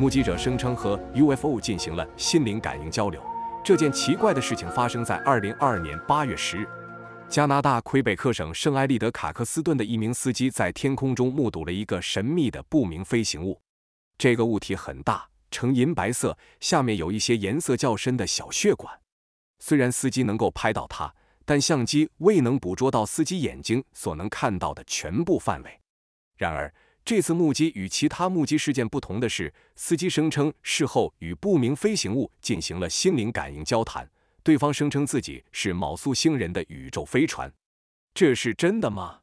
目击者声称和 UFO 进行了心灵感应交流。这件奇怪的事情发生在二零二二年八月十日，加拿大魁北克省圣埃利德卡克斯顿的一名司机在天空中目睹了一个神秘的不明飞行物。这个物体很大，呈银白色，下面有一些颜色较深的小血管。虽然司机能够拍到它，但相机未能捕捉到司机眼睛所能看到的全部范围。然而，这次目击与其他目击事件不同的是，司机声称事后与不明飞行物进行了心灵感应交谈，对方声称自己是某宿星人的宇宙飞船。这是真的吗？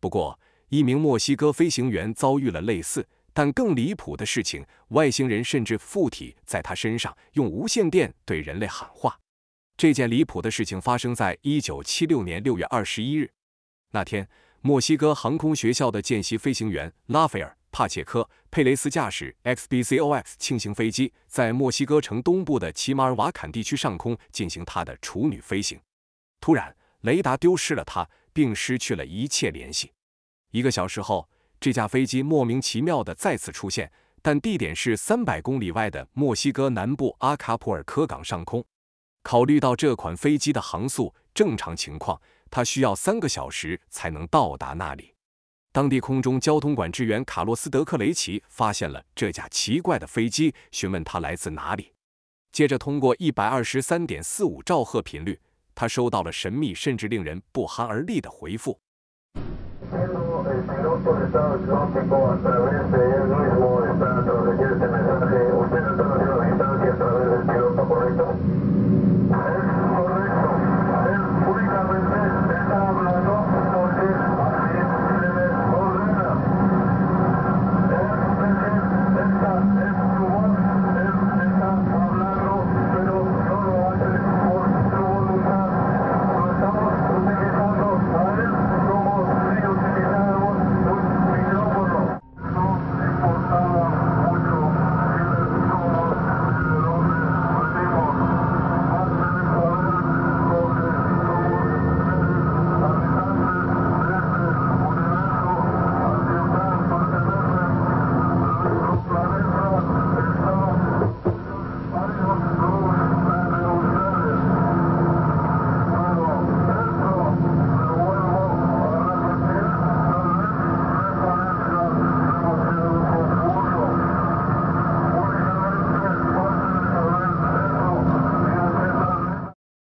不过，一名墨西哥飞行员遭遇了类似但更离谱的事情：外星人甚至附体在他身上，用无线电对人类喊话。这件离谱的事情发生在一九七六年六月二十一日，那天。墨西哥航空学校的见习飞行员拉斐尔·帕切科·佩雷斯驾驶 XBCOX 轻型飞机，在墨西哥城东部的奇马尔瓦坎地区上空进行他的处女飞行。突然，雷达丢失了他，并失去了一切联系。一个小时后，这架飞机莫名其妙的再次出现，但地点是三百公里外的墨西哥南部阿卡普尔科港上空。考虑到这款飞机的航速，正常情况。他需要三个小时才能到达那里。当地空中交通管制员卡洛斯·德克雷奇发现了这架奇怪的飞机，询问他来自哪里。接着，通过一百二十三点四五兆赫频率，他收到了神秘甚至令人不寒而栗的回复。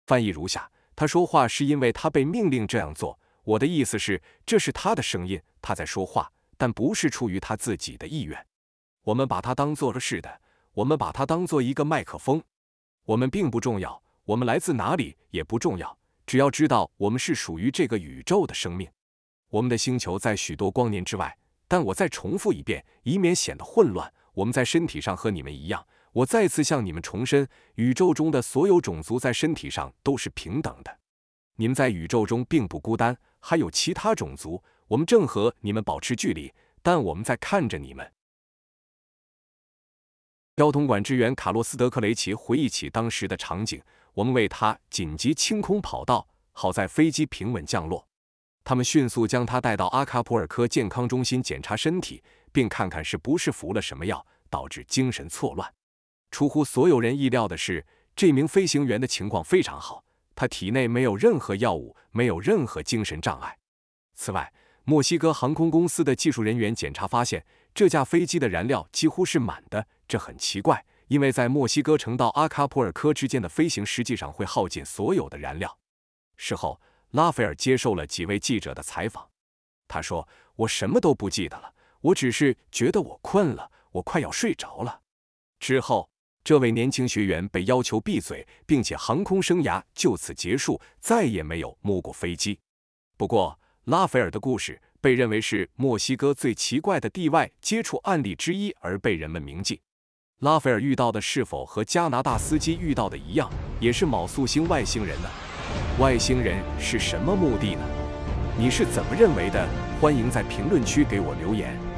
翻译如下：他说话是因为他被命令这样做。我的意思是，这是他的声音，他在说话，但不是出于他自己的意愿。我们把它当做了是的，我们把它当做一个麦克风。我们并不重要，我们来自哪里也不重要，只要知道我们是属于这个宇宙的生命。我们的星球在许多光年之外，但我再重复一遍，以免显得混乱。我们在身体上和你们一样。我再次向你们重申，宇宙中的所有种族在身体上都是平等的。你们在宇宙中并不孤单，还有其他种族。我们正和你们保持距离，但我们在看着你们。交通管制员卡洛斯·德克雷奇回忆起当时的场景：“我们为他紧急清空跑道，好在飞机平稳降落。他们迅速将他带到阿卡普尔科健康中心检查身体。”并看看是不是服了什么药导致精神错乱。出乎所有人意料的是，这名飞行员的情况非常好，他体内没有任何药物，没有任何精神障碍。此外，墨西哥航空公司的技术人员检查发现，这架飞机的燃料几乎是满的，这很奇怪，因为在墨西哥城到阿卡普尔科之间的飞行实际上会耗尽所有的燃料。事后，拉斐尔接受了几位记者的采访，他说：“我什么都不记得了。”我只是觉得我困了，我快要睡着了。之后，这位年轻学员被要求闭嘴，并且航空生涯就此结束，再也没有摸过飞机。不过，拉斐尔的故事被认为是墨西哥最奇怪的地外接触案例之一，而被人们铭记。拉斐尔遇到的是否和加拿大司机遇到的一样，也是某宿星外星人呢？外星人是什么目的呢？你是怎么认为的？欢迎在评论区给我留言。